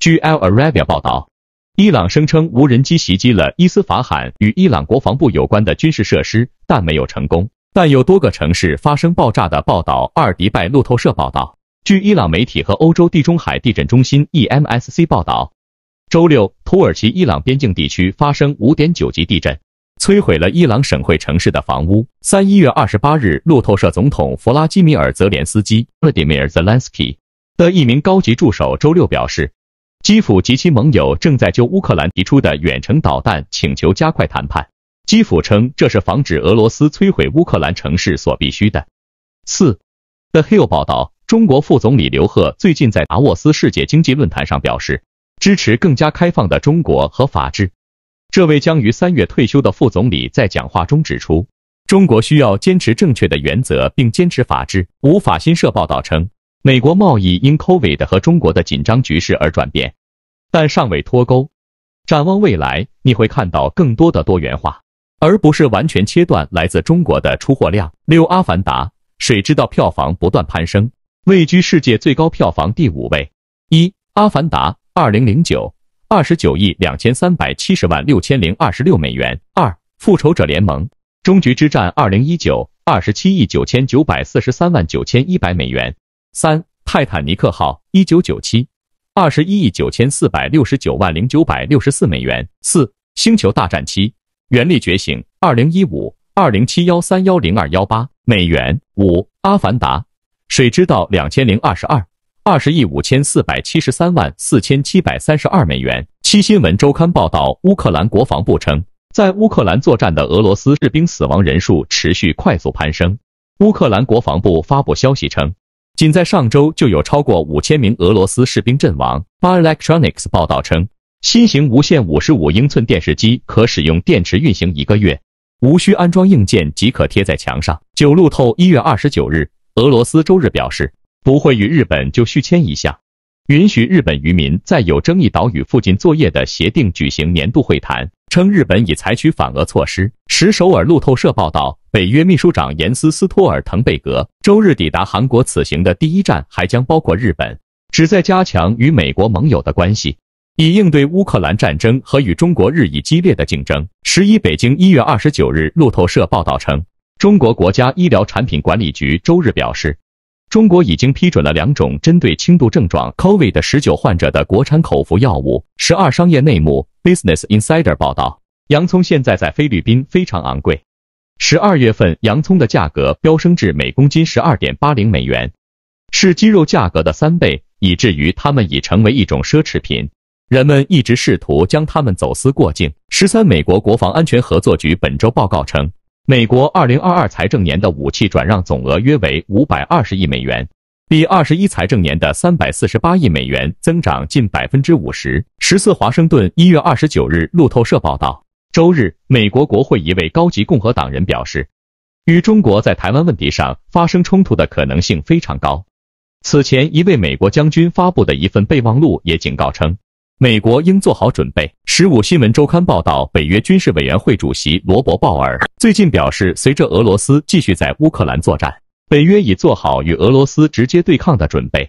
据 Al a r a b i a 报道，伊朗声称无人机袭击了伊斯法罕与伊朗国防部有关的军事设施，但没有成功。但有多个城市发生爆炸的报道。二迪拜路透社报道，据伊朗媒体和欧洲地中海地震中心 （EMSC） 报道，周六土耳其伊朗边境地区发生五点九级地震，摧毁了伊朗省会城市的房屋。三一月二十八日，路透社总统弗拉基米尔·泽连斯基 （Vladimir Zelensky） 的一名高级助手周六表示。基辅及其盟友正在就乌克兰提出的远程导弹请求加快谈判。基辅称这是防止俄罗斯摧毁乌克兰城市所必须的。四，The Hill 报道，中国副总理刘鹤最近在达沃斯世界经济论坛上表示，支持更加开放的中国和法治。这位将于三月退休的副总理在讲话中指出，中国需要坚持正确的原则，并坚持法治。五法新社报道称，美国贸易因 Covid 和中国的紧张局势而转变。但尚未脱钩。展望未来，你会看到更多的多元化，而不是完全切断来自中国的出货量。六，《阿凡达》，谁知道票房不断攀升，位居世界最高票房第五位。一，《阿凡达》，二零零九，二十九亿两千三百七十万六千零二十六美元。二，《复仇者联盟：终局之战》，二零一九，二十七亿九千九百四十三万九千一百美元。三，《泰坦尼克号》，一九九七。二十一亿九千四百六十九万零九百六十四美元。四《星球大战：七原力觉醒》二零一五二零七幺三幺零二幺八美元。五《阿凡达：水之道》两千零二十二二十亿五千四百七十三万四千七百三十二美元。七新闻周刊报道，乌克兰国防部称，在乌克兰作战的俄罗斯士兵死亡人数持续快速攀升。乌克兰国防部发布消息称。仅在上周就有超过五千名俄罗斯士兵阵亡。Electronics 报道称，新型无线五十五英寸电视机可使用电池运行一个月，无需安装硬件即可贴在墙上。九路透一月二十九日，俄罗斯周日表示不会与日本就续签一项。允许日本渔民在有争议岛屿附近作业的协定举行年度会谈，称日本已采取反俄措施。时首尔路透社报道，北约秘书长严斯·斯托尔滕贝格周日抵达韩国，此行的第一站还将包括日本，旨在加强与美国盟友的关系，以应对乌克兰战争和与中国日益激烈的竞争。十一北京一月二十九日，路透社报道称，中国国家医疗产品管理局周日表示。中国已经批准了两种针对轻度症状 COVID 十九患者的国产口服药物。十二商业内幕 Business Insider 报道，洋葱现在在菲律宾非常昂贵。十二月份，洋葱的价格飙升至每公斤十二点八零美元，是鸡肉价格的三倍，以至于它们已成为一种奢侈品。人们一直试图将它们走私过境。十三，美国国防安全合作局本周报告称。美国二零二二财政年的武器转让总额约为五百二十亿美元，比二十一财政年的三百四十八亿美元增长近百分之五十。十四，华盛顿一月二十九日，路透社报道，周日，美国国会一位高级共和党人表示，与中国在台湾问题上发生冲突的可能性非常高。此前，一位美国将军发布的一份备忘录也警告称。美国应做好准备。《十五新闻周刊》报道，北约军事委员会主席罗伯·鲍尔最近表示，随着俄罗斯继续在乌克兰作战，北约已做好与俄罗斯直接对抗的准备。